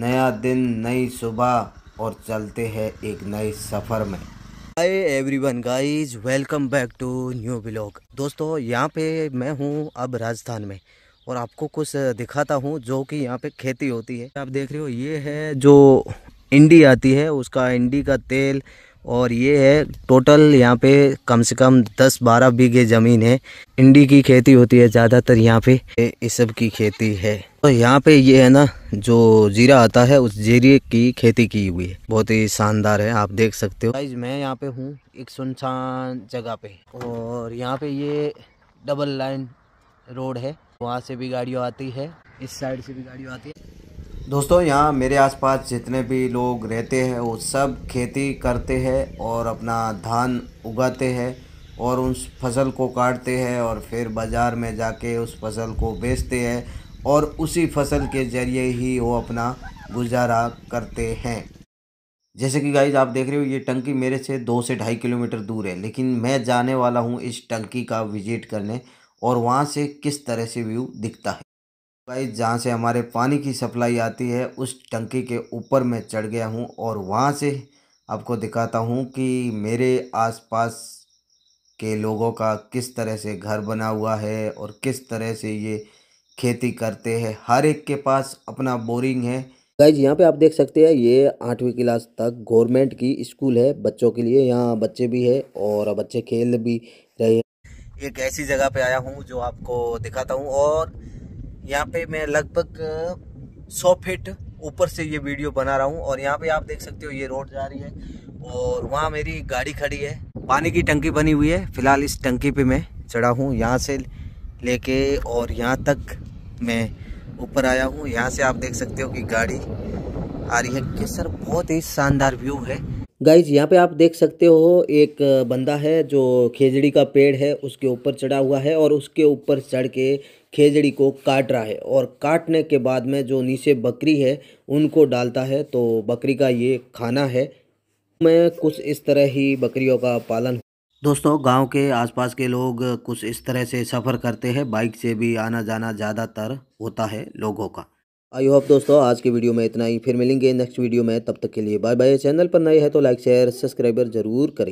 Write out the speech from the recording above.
नया दिन नई सुबह और चलते हैं एक नए सफ़र में hi everyone guys welcome back to new blog दोस्तों यहाँ पे मैं हूँ अब राजस्थान में और आपको कुछ दिखाता हूँ जो कि यहाँ पे खेती होती है आप देख रहे हो ये है जो इंडी आती है उसका इंडी का तेल और ये है टोटल यहाँ पे कम से कम 10-12 बीघे ज़मीन है इंडी की खेती होती है ज़्यादातर यहाँ पे इस सब की खेती है तो यहाँ पे ये है ना जो जीरा आता है उस जीरे की खेती की हुई है बहुत ही शानदार है आप देख सकते हो गाइज मैं यहाँ पे हूँ एक सुनसान जगह पे और यहाँ पे ये डबल लाइन रोड है वहाँ से भी गाड़ियों आती है इस साइड से भी गाड़ियों आती है दोस्तों यहाँ मेरे आसपास जितने भी लोग रहते हैं वो सब खेती करते हैं और अपना धान उगाते हैं और उस फसल को काटते हैं और फिर बाज़ार में जाके उस फसल को बेचते हैं और उसी फसल के ज़रिए ही वो अपना गुजारा करते हैं जैसे कि गाइज आप देख रहे हो ये टंकी मेरे से दो से ढाई किलोमीटर दूर है लेकिन मैं जाने वाला हूँ इस टंकी का विजिट करने और वहाँ से किस तरह से व्यू दिखता है गाइस जहाँ से हमारे पानी की सप्लाई आती है उस टंकी के ऊपर मैं चढ़ गया हूँ और वहाँ से आपको दिखाता हूँ कि मेरे आसपास के लोगों का किस तरह से घर बना हुआ है और किस तरह से ये खेती करते हैं हर एक के पास अपना बोरिंग है गाइज यहाँ पे आप देख सकते हैं ये आठवीं क्लास तक गवर्नमेंट की स्कूल है बच्चों के लिए यहाँ बच्चे भी है और बच्चे खेल भी रहे हैं एक ऐसी जगह पे आया हूँ जो आपको दिखाता हूँ और यहाँ पे मैं लगभग सौ फीट ऊपर से ये वीडियो बना रहा हूँ और यहाँ पे आप देख सकते हो ये रोड जा रही है और वहाँ मेरी गाड़ी खड़ी है पानी की टंकी बनी हुई है फिलहाल इस टंकी पे मैं चढ़ा हूँ यहाँ से लेके और यहाँ तक मैं ऊपर आया हूँ यहाँ से आप देख सकते हो कि गाड़ी आ रही है कि सर बहुत ही शानदार व्यू है गाइज यहाँ पे आप देख सकते हो एक बंदा है जो खेजड़ी का पेड़ है उसके ऊपर चढ़ा हुआ है और उसके ऊपर चढ़ के खेजड़ी को काट रहा है और काटने के बाद में जो नीचे बकरी है उनको डालता है तो बकरी का ये खाना है मैं कुछ इस तरह ही बकरियों का पालन दोस्तों गांव के आसपास के लोग कुछ इस तरह से सफ़र करते हैं बाइक से भी आना जाना ज़्यादातर होता है लोगों का आई होप दोस्तों आज की वीडियो में इतना ही फिर मिलेंगे नेक्स्ट वीडियो में तब तक के लिए बाय बाय चैनल पर नए हैं तो लाइक शेयर सब्सक्राइबर जरूर करें